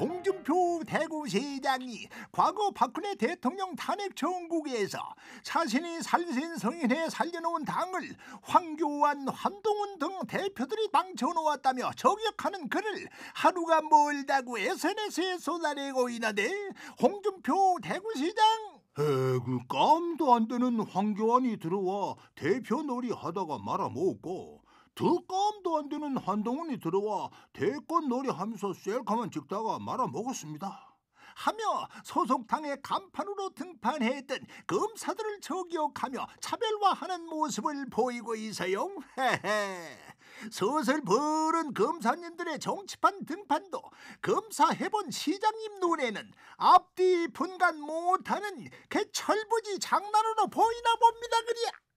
홍준표 대구시장이 과거 박근혜 대통령 탄핵 정국에서 자신이 살신 성인에 살려놓은 당을 황교안, 한동훈 등 대표들이 망쳐놓았다며 저격하는 글을 하루가 멀다고 SNS에 쏟아내고 있는데 홍준표 대구시장 에그 깜도 안 되는 황교안이 들어와 대표 놀이 하다가 말아먹고 득감도 안 되는 한동훈이 들어와 대권 놀이하면서 셀카만 찍다가 말아먹었습니다. 하며 소속당의 간판으로 등판했던 검사들을 저격하며 차별화하는 모습을 보이고 있어요. 서슬 버른 검사님들의 정치판 등판도 검사해본 시장님 눈에는 앞뒤 분간 못하는 개철부지 장난으로 보이나 봅니다.